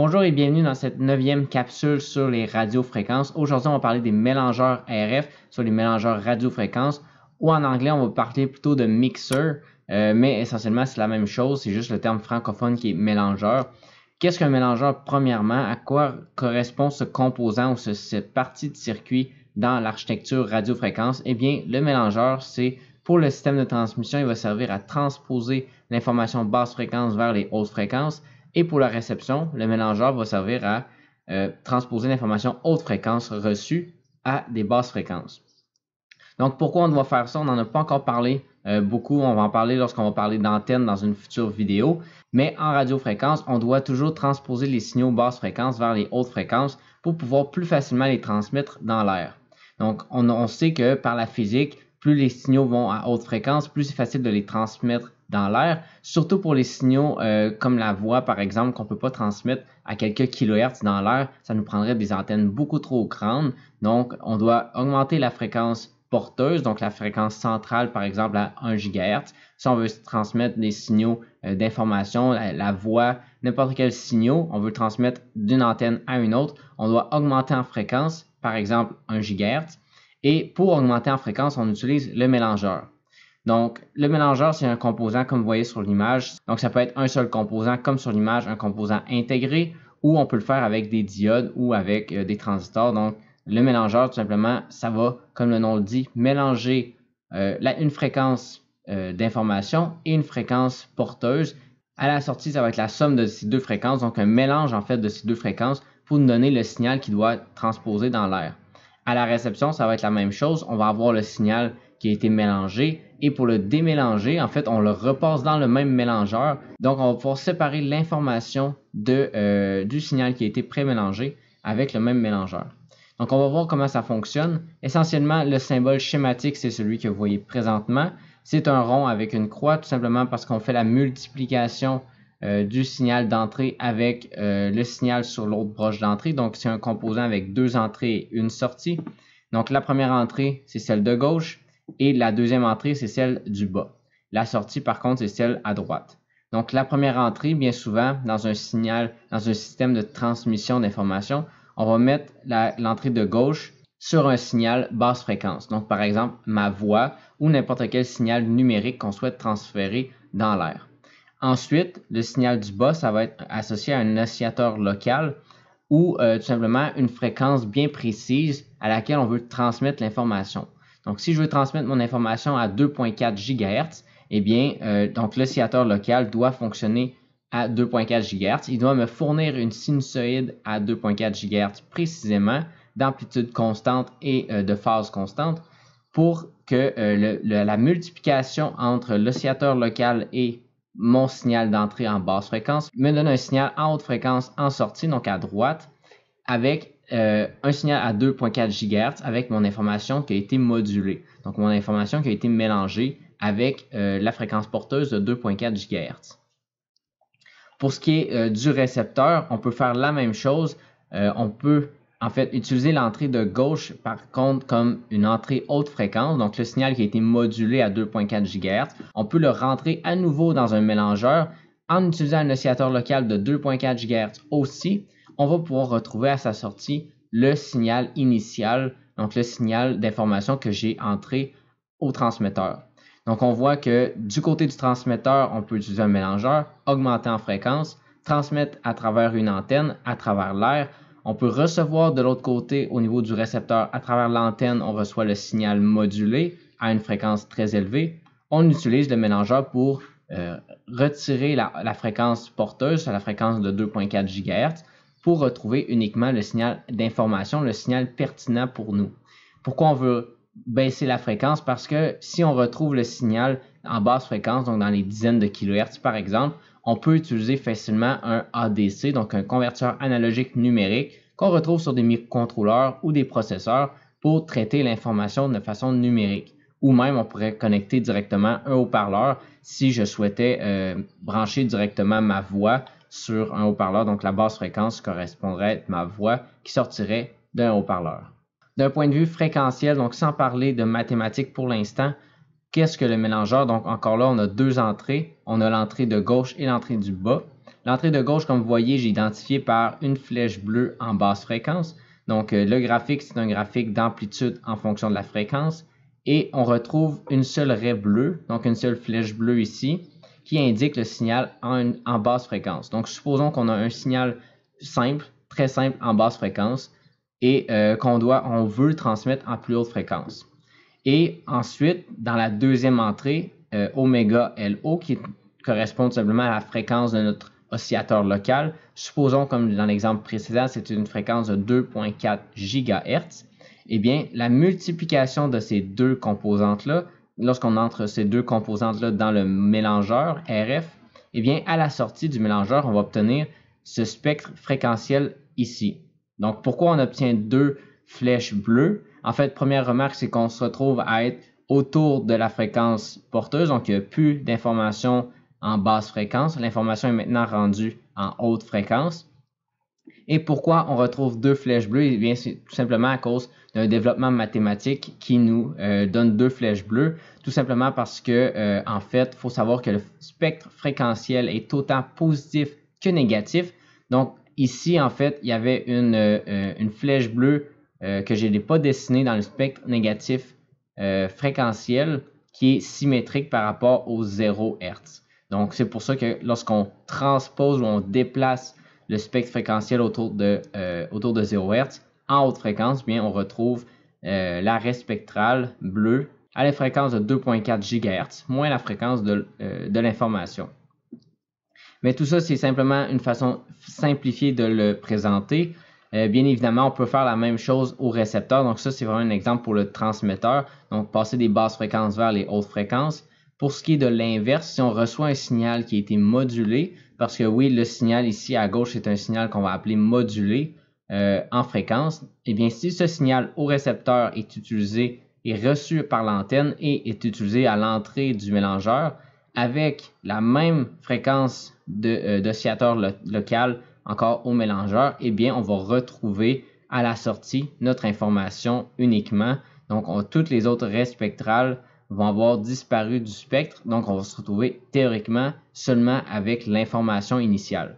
Bonjour et bienvenue dans cette neuvième capsule sur les radiofréquences. Aujourd'hui, on va parler des mélangeurs RF sur les mélangeurs radiofréquences ou en anglais, on va parler plutôt de mixer, euh, mais essentiellement, c'est la même chose, c'est juste le terme francophone qui est mélangeur. Qu'est-ce qu'un mélangeur premièrement? À quoi correspond ce composant ou cette partie de circuit dans l'architecture radiofréquence? Eh bien, le mélangeur, c'est pour le système de transmission, il va servir à transposer l'information basse fréquence vers les hautes fréquences et pour la réception, le mélangeur va servir à euh, transposer l'information haute fréquence reçue à des basses fréquences. Donc, pourquoi on doit faire ça? On n'en a pas encore parlé euh, beaucoup. On va en parler lorsqu'on va parler d'antenne dans une future vidéo. Mais en radiofréquence, on doit toujours transposer les signaux basse fréquences vers les hautes fréquences pour pouvoir plus facilement les transmettre dans l'air. Donc, on, on, sait que par la physique, plus les signaux vont à haute fréquence, plus c'est facile de les transmettre dans l'air, surtout pour les signaux euh, comme la voix, par exemple, qu'on ne peut pas transmettre à quelques kHz dans l'air. Ça nous prendrait des antennes beaucoup trop grandes. Donc, on doit augmenter la fréquence porteuse, donc la fréquence centrale, par exemple, à 1 GHz. Si on veut transmettre des signaux euh, d'information, la, voix, n'importe quel signaux, on veut transmettre d'une antenne à une autre, on doit augmenter en fréquence, par exemple 1 GHz. Et pour augmenter en fréquence, on utilise le mélangeur. Donc, le mélangeur, c'est un composant comme vous voyez sur l'image. Donc, ça peut être un seul composant comme sur l'image, un composant intégré, ou on peut le faire avec des diodes ou avec euh, des transistors. Donc, le mélangeur, tout simplement, ça va, comme le nom le dit, mélanger euh, une fréquence euh, d'information et une fréquence porteuse. À la sortie, ça va être la somme de ces deux fréquences, donc un mélange en fait de ces deux fréquences pour nous donner le signal qui doit être transposé dans l'air. À la réception, ça va être la même chose. On va avoir le signal qui a été mélangé. Et pour le démélanger, en fait, on le repasse dans le même mélangeur. Donc, on va pouvoir séparer l'information euh, du signal qui a été pré-mélangé avec le même mélangeur. Donc, on va voir comment ça fonctionne. Essentiellement, le symbole schématique, c'est celui que vous voyez présentement. C'est un rond avec une croix, tout simplement parce qu'on fait la multiplication euh, du signal d'entrée avec euh, le signal sur l'autre broche d'entrée. Donc, c'est un composant avec deux entrées et une sortie. Donc, la première entrée, c'est celle de gauche. Et la deuxième entrée, c'est celle du bas. La sortie, par contre, c'est celle à droite. Donc, la première entrée, bien souvent, dans un signal, dans un système de transmission d'informations, on va mettre l'entrée de gauche sur un signal basse fréquence. Donc, par exemple, ma voix ou n'importe quel signal numérique qu'on souhaite transférer dans l'air. Ensuite, le signal du bas, ça va être associé à un oscillateur local ou euh, tout simplement une fréquence bien précise à laquelle on veut transmettre l'information. Donc, si je veux transmettre mon information à 2.4 GHz, eh bien, euh, local doit fonctionner à 2.4 GHz. Il doit me fournir une sinusoïde à 2.4 GHz précisément, d'amplitude constante et euh, de phase constante, pour que euh, la multiplication entre l'oscillateur local et mon signal d'entrée en basse fréquence me donne un signal en haute fréquence en sortie, donc à droite, avec euh, un signal à 2.4 GHz avec mon information qui a été modulée. Donc, mon information qui a été mélangée avec euh, la fréquence porteuse de 2.4 GHz. Pour ce qui est euh, du récepteur, on peut faire la même chose. on peut en fait utiliser l'entrée de gauche par contre comme une entrée haute fréquence, donc le signal qui a été modulé à 2.4 GHz. On peut le rentrer à nouveau dans un mélangeur en utilisant un oscillateur local de 2.4 GHz aussi on va pouvoir retrouver à sa sortie le signal initial, donc le signal d'information que j'ai entré au transmetteur. Donc on voit que du côté du transmetteur, on peut utiliser un mélangeur, augmenter en fréquence, transmettre à travers une antenne, à travers l'air. On peut recevoir de l'autre côté au niveau du récepteur, à travers l'antenne, on reçoit le signal modulé à une fréquence très élevée. On utilise le mélangeur pour euh, retirer la, fréquence porteuse à la fréquence de 2.4 GHz pour retrouver uniquement le signal d'information, le signal pertinent pour nous. Pourquoi on veut baisser la fréquence? Parce que si on retrouve le signal en basse fréquence, donc dans les dizaines de kHz par exemple, on peut utiliser facilement un ADC, donc un convertisseur analogique numérique qu'on retrouve sur des microcontrôleurs ou des processeurs pour traiter l'information de façon numérique. Ou même, on pourrait connecter directement un haut-parleur si je souhaitais euh, brancher directement ma voix sur un haut-parleur, donc la basse fréquence correspondrait à ma voix qui sortirait d'un haut-parleur. D'un point de vue fréquentiel, donc sans parler de mathématiques pour l'instant, qu'est-ce que le mélangeur? Donc encore là, on a deux entrées. On a l'entrée de gauche et l'entrée du bas. L'entrée de gauche, comme vous voyez, j'ai identifié par une flèche bleue en basse fréquence. Donc euh, le graphique, c'est un graphique d'amplitude en fonction de la fréquence. Et on retrouve une seule raie bleue, donc une seule flèche bleue ici, qui indique le signal en, basse fréquence. Donc, supposons qu'on a un signal simple, très simple en basse fréquence et euh, qu'on doit, on veut le transmettre en plus haute fréquence. Et ensuite, dans la deuxième entrée, euh, LO, qui correspond simplement à la fréquence de notre oscillateur local. Supposons, comme dans l'exemple précédent, c'est une fréquence de 2.4 GHz. Eh bien, la multiplication de ces deux composantes-là lorsqu'on entre ces deux composantes-là dans le mélangeur RF, eh bien, à la sortie du mélangeur, on va obtenir ce spectre fréquentiel ici. Donc, pourquoi on obtient deux flèches bleues? En fait, première remarque, c'est qu'on se retrouve à être autour de la fréquence porteuse, donc il n'y a plus d'informations en basse fréquence. L'information est maintenant rendue en haute fréquence. Et pourquoi on retrouve deux flèches bleues? Eh bien, c'est tout simplement à cause d'un développement mathématique qui nous euh, donne deux flèches bleues, tout simplement parce que, euh, en fait, il faut savoir que le spectre fréquentiel est autant positif que négatif. Donc, ici, en fait, il y avait une, euh, une flèche bleue que je n'ai pas dessinée dans le spectre négatif fréquentiel qui est symétrique par rapport au 0 Hz. Donc, c'est pour ça que lorsqu'on transpose ou on déplace le spectre fréquentiel autour de, 0 euh, Hz. En haute fréquence, bien, on retrouve euh, l'arrêt spectral bleu à la fréquence de 2.4 GHz, moins la fréquence euh, de, l'information. Mais tout ça, c'est simplement une façon simplifiée de le présenter. bien évidemment, on peut faire la même chose au récepteur. Donc ça, c'est vraiment un exemple pour le transmetteur. Donc passer des basses fréquences vers les hautes fréquences. Pour ce qui est de l'inverse, si on reçoit un signal qui a été modulé, parce que oui, le signal ici à gauche est un signal qu'on va appeler modulé euh, en fréquence. Et eh bien, si ce signal au récepteur est utilisé et reçu par l'antenne et est utilisé à l'entrée du mélangeur, avec la même fréquence euh, d'oscillateur local encore au mélangeur, eh bien, on va retrouver à la sortie notre information uniquement. Donc, on, toutes les autres raies spectrales vont avoir disparu du spectre, donc on va se retrouver théoriquement seulement avec l'information initiale.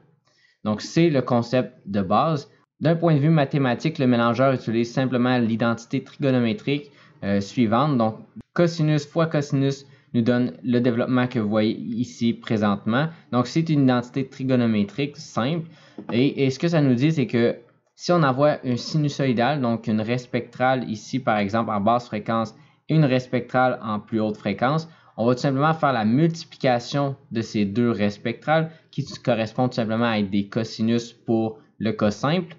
Donc c'est le concept de base. D'un point de vue mathématique, le mélangeur utilise simplement l'identité trigonométrique euh, suivante. Donc cosinus fois cosinus nous donne le développement que vous voyez ici présentement. Donc c'est une identité trigonométrique simple. Et, ce que ça nous dit, c'est que si on envoie un sinusoïdal, donc une raie spectrale ici par exemple en basse fréquence une raie spectrale en plus haute fréquence, on va tout simplement faire la multiplication de ces deux raies spectrales qui correspondent tout simplement à des cosinus pour le cas simple.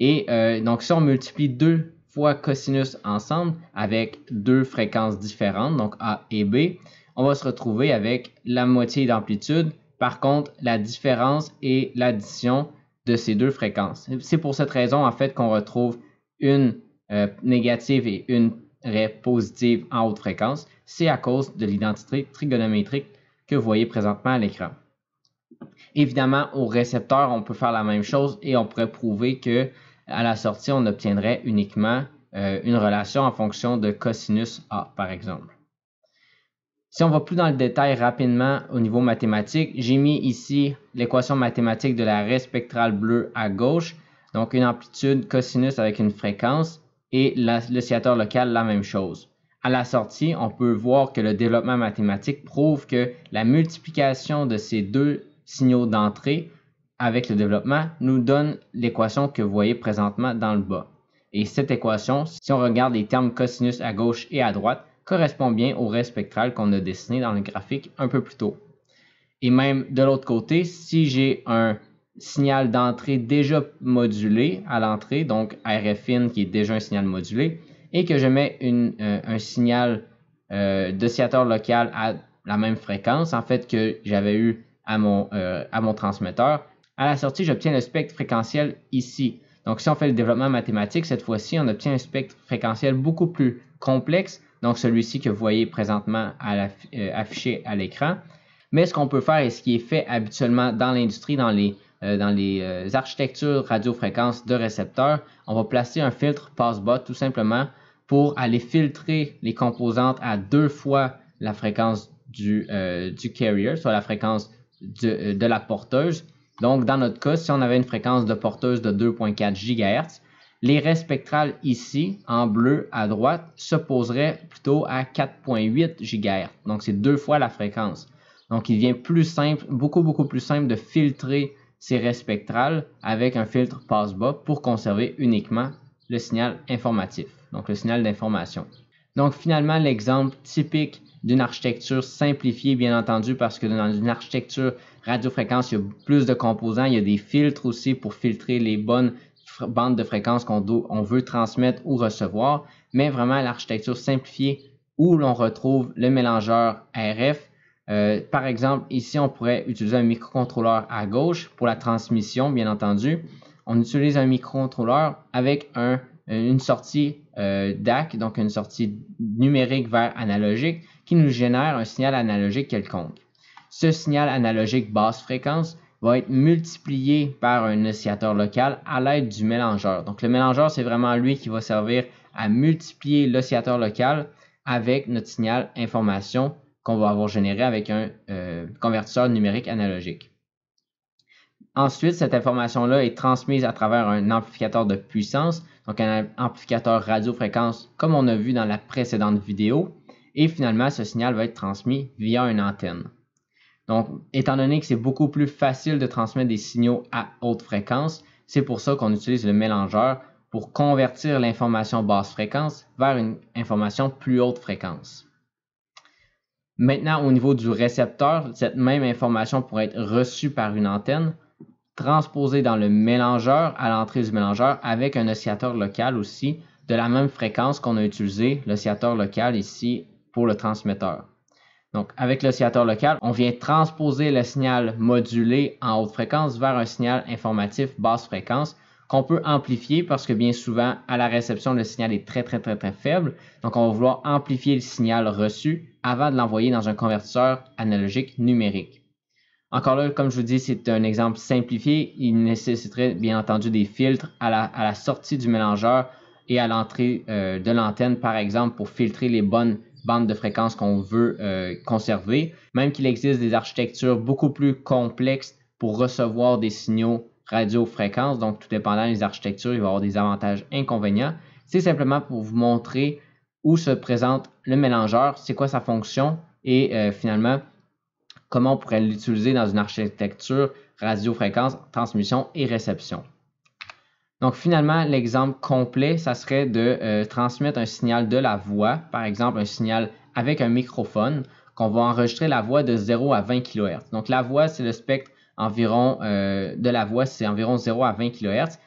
Et euh, donc, si on multiplie deux fois cosinus ensemble avec deux fréquences différentes, donc A et B, on va se retrouver avec la moitié d'amplitude. Par contre, la différence et l'addition de ces deux fréquences. C'est pour cette raison, en fait, qu'on retrouve une euh, négative et une positive en haute fréquence, c'est à cause de l'identité trigonométrique que vous voyez présentement à l'écran. Évidemment, au récepteur, on peut faire la même chose et on pourrait prouver que à la sortie, on obtiendrait uniquement euh, une relation en fonction de cosinus A, par exemple. Si on va plus dans le détail rapidement au niveau mathématique, j'ai mis ici l'équation mathématique de la raie spectrale bleue à gauche, donc une amplitude cosinus avec une fréquence et l'oscillateur local, la même chose. À la sortie, on peut voir que le développement mathématique prouve que la multiplication de ces deux signaux d'entrée avec le développement nous donne l'équation que vous voyez présentement dans le bas. Et cette équation, si on regarde les termes cosinus à gauche et à droite, correspond bien au ray spectral qu'on a dessiné dans le graphique un peu plus tôt. Et même de l'autre côté, si j'ai un signal d'entrée déjà modulé à l'entrée, donc RFIN qui est déjà un signal modulé, et que je mets euh, un signal euh, d'oscillateur local à la même fréquence, en fait, que j'avais eu euh, à mon, transmetteur. À la sortie, j'obtiens le spectre fréquentiel ici. Donc, si on fait le développement mathématique, cette fois-ci, on obtient un spectre fréquentiel beaucoup plus complexe, donc celui-ci que vous voyez présentement affiché à l'écran. Mais ce qu'on peut faire et ce qui est fait habituellement dans l'industrie, dans les euh, dans les euh, architectures radiofréquences de récepteurs, on va placer un filtre passe-bas tout simplement pour aller filtrer les composantes à deux fois la fréquence du, euh, carrier, soit la fréquence de la porteuse. Donc, dans notre cas, si on avait une fréquence de porteuse de 2.4 GHz, les raies spectrales ici, en bleu à droite, se poseraient plutôt à 4.8 GHz. Donc, c'est deux fois la fréquence. Donc, il devient plus simple, beaucoup, beaucoup plus simple de filtrer c'est spectrale avec un filtre passe-bas pour conserver uniquement le signal informatif, donc le signal d'information. Donc finalement, l'exemple typique d'une architecture simplifiée, bien entendu, parce que dans une architecture radiofréquence, il y a plus de composants, il y a des filtres aussi pour filtrer les bonnes bandes de fréquences qu'on veut transmettre ou recevoir, mais vraiment l'architecture simplifiée où l'on retrouve le mélangeur RF euh, par exemple, ici, on pourrait utiliser un microcontrôleur à gauche pour la transmission, bien entendu. On utilise un microcontrôleur avec euh, une sortie euh, DAC, donc une sortie numérique vers analogique, qui nous génère un signal analogique quelconque. Ce signal analogique basse fréquence va être multiplié par un oscillateur local à l'aide du mélangeur. Donc le mélangeur, c'est vraiment lui qui va servir à multiplier l'oscillateur local avec notre signal information qu'on va avoir généré avec un euh, convertisseur numérique analogique. Ensuite, cette information-là est transmise à travers un amplificateur de puissance, donc un amplificateur radiofréquence comme on a vu dans la précédente vidéo. Et finalement, ce signal va être transmis via une antenne. Donc, étant donné que c'est beaucoup plus facile de transmettre des signaux à haute fréquence, c'est pour ça qu'on utilise le mélangeur pour convertir l'information basse fréquence vers une information plus haute fréquence. Maintenant, au niveau du récepteur, cette même information pourrait être reçue par une antenne, transposée dans le mélangeur à l'entrée du mélangeur avec un oscillateur local aussi, de la même fréquence qu'on a utilisé l'oscillateur local ici pour le transmetteur. Donc, avec l'oscillateur local, on vient transposer le signal modulé en haute fréquence vers un signal informatif basse fréquence qu'on peut amplifier parce que bien souvent, à la réception, le signal est très, très, très, très faible. Donc, on va vouloir amplifier le signal reçu avant de l'envoyer dans un convertisseur analogique numérique. Encore là, comme je vous dis, c'est un exemple simplifié. Il nécessiterait bien entendu des filtres à la, sortie du mélangeur et à l'entrée euh, de l'antenne, par exemple, pour filtrer les bonnes bandes de fréquences qu'on veut euh, conserver. Même qu'il existe des architectures beaucoup plus complexes pour recevoir des signaux radiofréquence. Donc, tout dépendant des architectures, il va y avoir des avantages inconvénients. C'est simplement pour vous montrer où se présente le mélangeur, c'est quoi sa fonction et euh, finalement comment on pourrait l'utiliser dans une architecture radiofréquence, transmission et réception. Donc finalement, l'exemple complet, ça serait de euh, transmettre un signal de la voix, par exemple un signal avec un microphone, qu'on va enregistrer la voix de 0 à 20 kHz. Donc la voix, c'est le spectre environ euh, de la voix, c'est environ 0 à 20 kHz.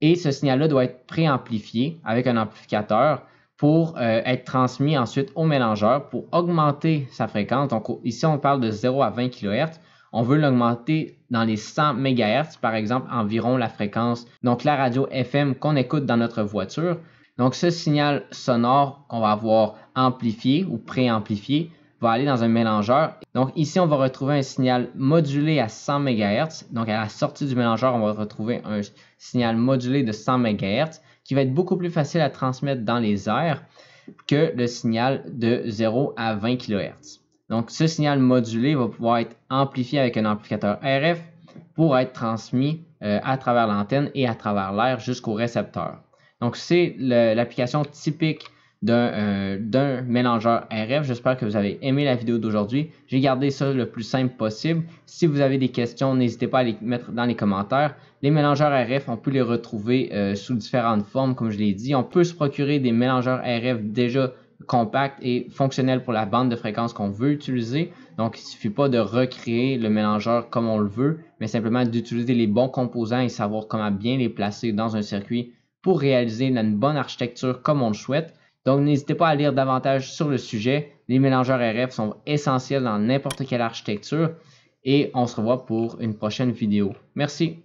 Et ce signal-là doit être préamplifié avec un amplificateur pour euh, être transmis ensuite au mélangeur pour augmenter sa fréquence. Donc ici, on parle de 0 à 20 kHz. On veut l'augmenter dans les 100 MHz, par exemple, environ la fréquence, donc la radio FM qu'on écoute dans notre voiture. Donc ce signal sonore qu'on va avoir amplifié ou préamplifié va aller dans un mélangeur. Donc ici, on va retrouver un signal modulé à 100 MHz. Donc à la sortie du mélangeur, on va retrouver un signal modulé de 100 MHz qui va être beaucoup plus facile à transmettre dans les airs que le signal de 0 à 20 kHz. Donc ce signal modulé va pouvoir être amplifié avec un amplificateur RF pour être transmis euh, à travers l'antenne et à travers l'air jusqu'au récepteur. Donc c'est l'application typique euh, d'un mélangeur RF. J'espère que vous avez aimé la vidéo d'aujourd'hui. J'ai gardé ça le plus simple possible. Si vous avez des questions, n'hésitez pas à les mettre dans les commentaires. Les mélangeurs RF, on peut les retrouver euh, sous différentes formes, comme je l'ai dit. On peut se procurer des mélangeurs RF déjà compacts et fonctionnels pour la bande de fréquence qu'on veut utiliser. Donc, il ne suffit pas de recréer le mélangeur comme on le veut, mais simplement d'utiliser les bons composants et savoir comment bien les placer dans un circuit pour réaliser une bonne architecture comme on le souhaite. Donc, n'hésitez pas à lire davantage sur le sujet. Les mélangeurs RF sont essentiels dans n'importe quelle architecture et on se revoit pour une prochaine vidéo. Merci.